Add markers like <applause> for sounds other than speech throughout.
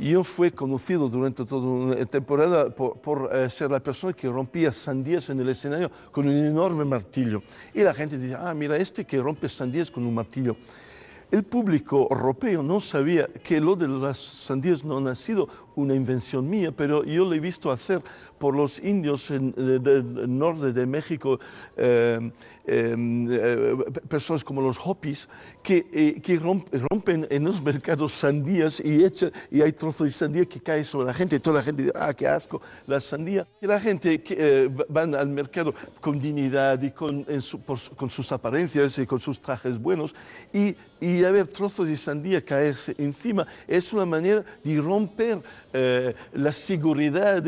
Yo fui conocido durante toda una temporada por, eh, ser la persona que rompía sandías en el escenario con un enorme martillo. Y la gente decía, ah, mira, este que rompe sandías con un martillo. El público europeo no sabía que lo de las sandías no ha sido una invención mía, pero yo lo he visto hacer por los indios del norte de México, eh, eh, personas como los Hopis, que, eh, que, rompen en los mercados sandías y, y hay trozos de sandía que cae sobre la gente. Toda la gente dice, ah, qué asco, la sandía. Y la gente que, van al mercado con dignidad y con, con, sus apariencias y con sus trajes buenos y, y a ver trozos de sandía caerse encima es una manera de romper la seguridad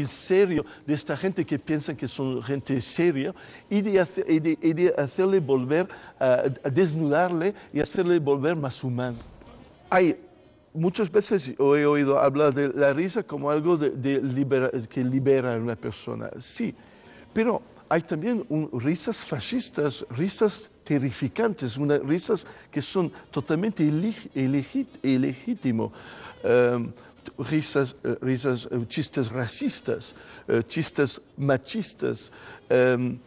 el serio de esta gente que piensan que son gente seria y de, de, hacerle volver, a desnudarle y hacerle volver más humano. Hay muchas veces he oído hablar de la risa como algo de, que libera a una persona, sí, pero hay también risas fascistas, risas terrificantes, unas risas que son totalmente ilegítimo em, risas, eh, eh, chistes racistas, eh, chistes machistas, em,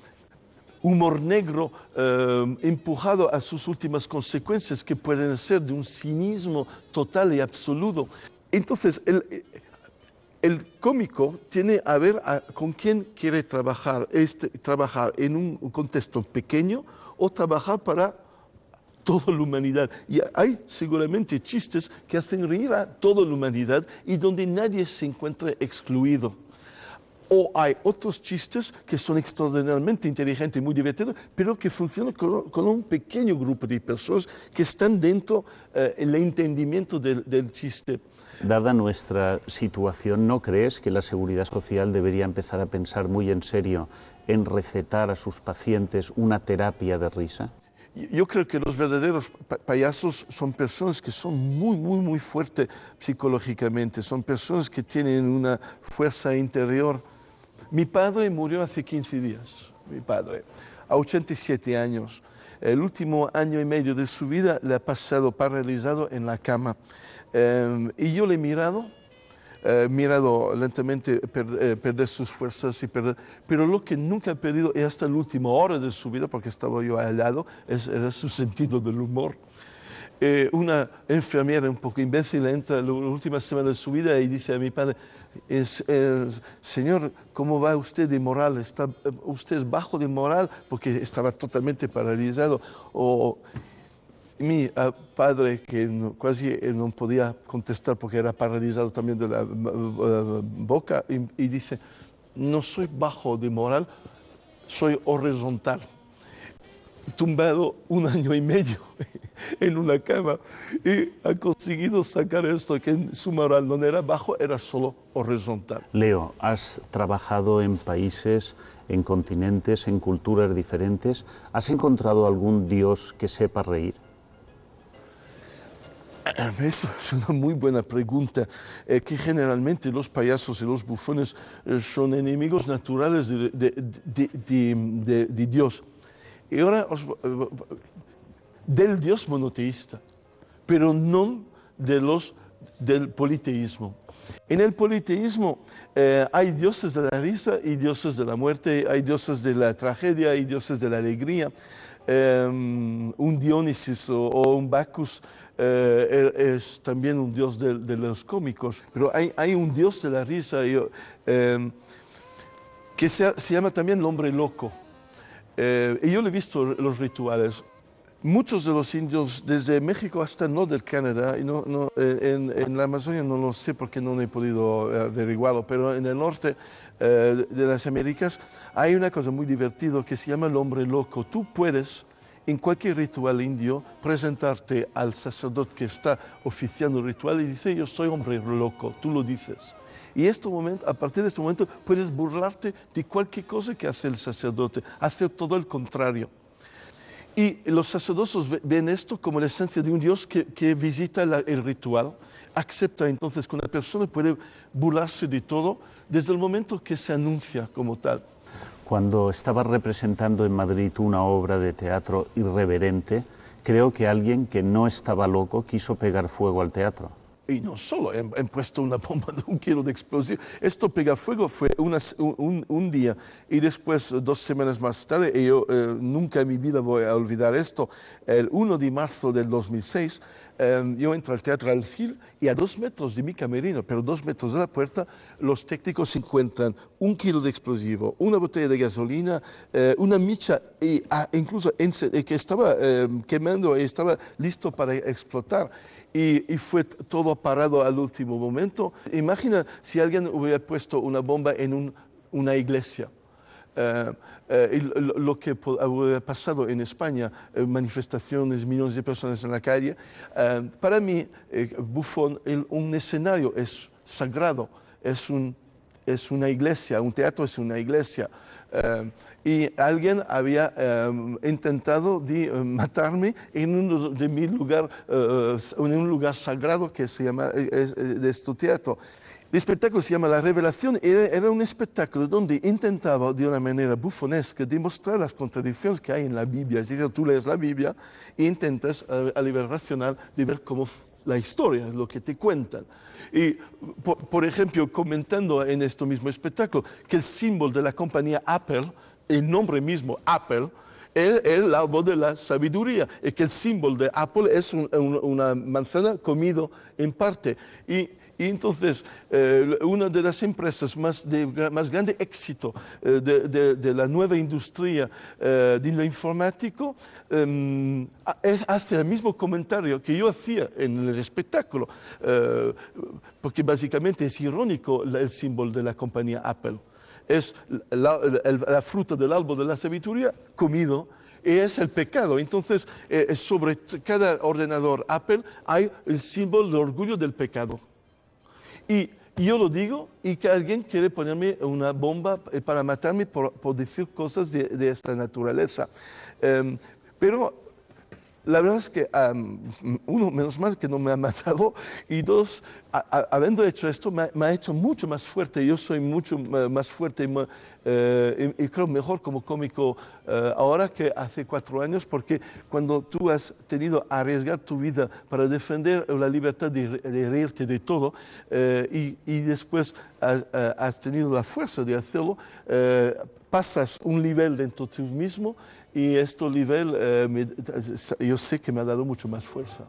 humor negro em, empujado a sus últimas consecuencias que pueden ser de un cinismo total y absoluto. Entonces, el, cómico tiene a ver con quién quiere trabajar, este, trabajar en un contexto pequeño o trabajar para toda la humanidad. Y hay seguramente chistes que hacen reír a toda la humanidad y donde nadie se encuentra excluido. O hay otros chistes que son extraordinariamente inteligentes y muy divertidos, pero que funcionan con, un pequeño grupo de personas que están dentro del eh, el entendimiento del chiste. Dada nuestra situación, ¿no crees que la seguridad social debería empezar a pensar muy en serio en recetar a sus pacientes una terapia de risa? Yo creo que los verdaderos payasos son personas que son muy, muy, muy fuertes psicológicamente, son personas que tienen una fuerza interior. Mi padre murió hace 15 días, mi padre, a 87 años. El último año y medio de su vida le ha pasado paralizado en la cama. Em, y yo le he mirado eh, mirado lentamente eh, perder sus fuerzas, y perder, pero lo que nunca ha perdido y hasta la última hora de su vida, porque estaba yo al lado, era su sentido del humor. Eh, una enfermera un poco imbécil entra la última semana de su vida y dice a mi padre, es, es, señor, ¿cómo va usted de moral? ¿Está usted bajo de moral? Porque estaba totalmente paralizado. O, mi ah, padre, que casi eh, no podía contestar porque era paralizado también de la eh, eh, boca, y, dice, no soy bajo de moral, soy horizontal. Tumbado un año y medio <laughs> en una cama y ha conseguido sacar esto, que su moral no era bajo, era solo horizontal. Leo, has trabajado en países en continentes, en culturas diferentes. ¿Has encontrado algún dios que sepa reír? <clears throat> Eso es una muy buena pregunta, eh, que generalmente los payasos y los bufones eh, son enemigos naturales de, Dios. Y ahora, eh, del Dios monoteísta, pero no de los, del politeísmo. En el politeísmo eh, hay dioses de la risa y dioses de la muerte, hay dioses de la tragedia y dioses de la alegría. Eh, un Diónisis o, un Bacchus eh, er, es también un dios de, los cómicos, pero hay, un dios de la risa que se, llama también el hombre loco. y yo le he visto los rituales muchos de los indios, desde México hasta el norte del Canadá, y eh, en, la Amazonia no lo sé porque no he podido eh, averiguarlo, pero en el norte eh, de las Américas hay una cosa muy divertida que se llama el hombre loco. Tú puedes, en cualquier ritual indio, presentarte al sacerdote que está oficiando el ritual y dice, yo soy hombre loco, tú lo dices. Y este momento, a partir de este momento puedes burlarte de cualquier cosa que hace el sacerdote, hacer todo el contrario. Y los sacerdotes ven esto como la esencia de un Dios que, visita el ritual, acepta entonces que una persona puede burlarse de todo desde el momento que se anuncia como tal. Cuando estaba representando en Madrid una obra de teatro irreverente, creo que alguien que no estaba loco quiso pegar fuego al teatro. Y no solo han, puesto una bomba de un kilo de explosivo. Esto pega fuego fue un, día y después, dos semanas más tarde, y yo eh, nunca en mi vida voy a olvidar esto, el 1 de marzo del 2006, em, yo entro al Teatro Alfil y a dos metros de mi camerino, pero dos metros de la puerta, los técnicos encuentran un kilo de explosivo, una botella de gasolina, eh, una micha y, ah, incluso eh, que estaba em, quemando y estaba listo para explotar y, fue todo parado al último momento. Imagina si alguien hubiera puesto una bomba en una iglesia. Eh, eh, lo que hubiera pasado en España, eh, manifestaciones, millones de personas en la calle, para mí, Buffon, un escenario es sagrado, es un es una iglesia, un teatro es una iglesia. Eh, y alguien había eh, intentado de, eh, matarme en un, de mi lugar, en un lugar sagrado que se llama de este teatro. El espectáculo se llama La Revelación, era, era, un espectáculo donde intentaba de una manera bufonesca demostrar las contradicciones que hay en la Biblia. Es decir, tú lees la Biblia e intentas a nivel racional de ver cómo la historia, lo que te cuentan. Y, por, ejemplo, comentando en este mismo espectáculo que el símbolo de la compañía Apple, el nombre mismo Apple, es el árbol de la sabiduría, y que el símbolo de Apple es una manzana comido en parte. Y y entonces, eh, una de las empresas más de más grande éxito eh, de, la nueva industria eh, de lo informático em, hace el mismo comentario que yo hacía en el espectáculo, porque básicamente es irónico el símbolo de la compañía Apple. Es la, fruta del árbol de la sabiduría comido y es el pecado. Entonces, sobre cada ordenador Apple hay el símbolo del orgullo del pecado. Y yo lo digo y que alguien quiere ponerme una bomba eh, para matarme por, decir cosas de, esta naturaleza. Em, pero la verdad es que, uno, menos mal que no me ha matado, y dos, habiendo hecho esto, me, ha hecho mucho más fuerte. Yo soy mucho eh, más fuerte eh, y, creo mejor como cómico eh, ahora que hace cuatro años, porque cuando tú has tenido a arriesgar tu vida para defender la libertad de, reírte de todo, y, después has, has, tenido la fuerza de hacerlo, pasas un nivel dentro de ti mismo y esto nivel, eh, yo sé que me ha dado mucho más fuerza.